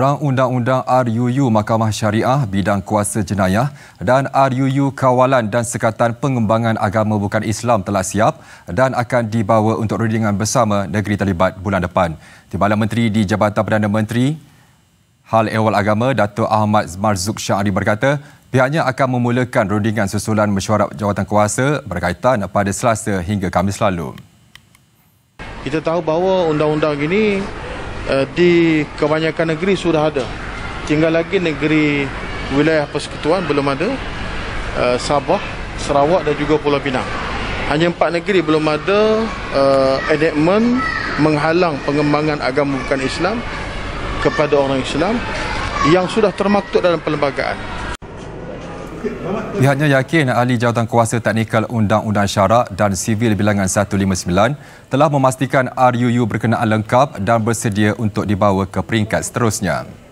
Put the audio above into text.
rang undang-undang RUU Mahkamah Syariah Bidang Kuasa Jenayah dan RUU Kawalan dan Sekatan Pengembangan Agama Bukan Islam telah siap dan akan dibawa untuk rundingan bersama negeri terlibat bulan depan. Timbalan Menteri di Jabatan Perdana Menteri Hal Ehwal Agama Dato' Ahmad Marzuk Syari berkata pihaknya akan memulakan rundingan susulan mesyuarat jawatan kuasa berkaitan pada selasa hingga Kamis lalu. Kita tahu bahawa undang-undang ini uh, di kebanyakan negeri sudah ada. Tinggal lagi negeri wilayah persekutuan belum ada. Uh, Sabah, Sarawak dan juga Pulau Pinang. Hanya empat negeri belum ada uh, enactment menghalang pengembangan agama bukan Islam kepada orang Islam yang sudah termaktub dalam perlembagaan. Pihaknya yakin ahli jawatan kuasa teknikal Undang-Undang Syarak dan Sivil Bilangan 159 telah memastikan RUU berkenaan lengkap dan bersedia untuk dibawa ke peringkat seterusnya.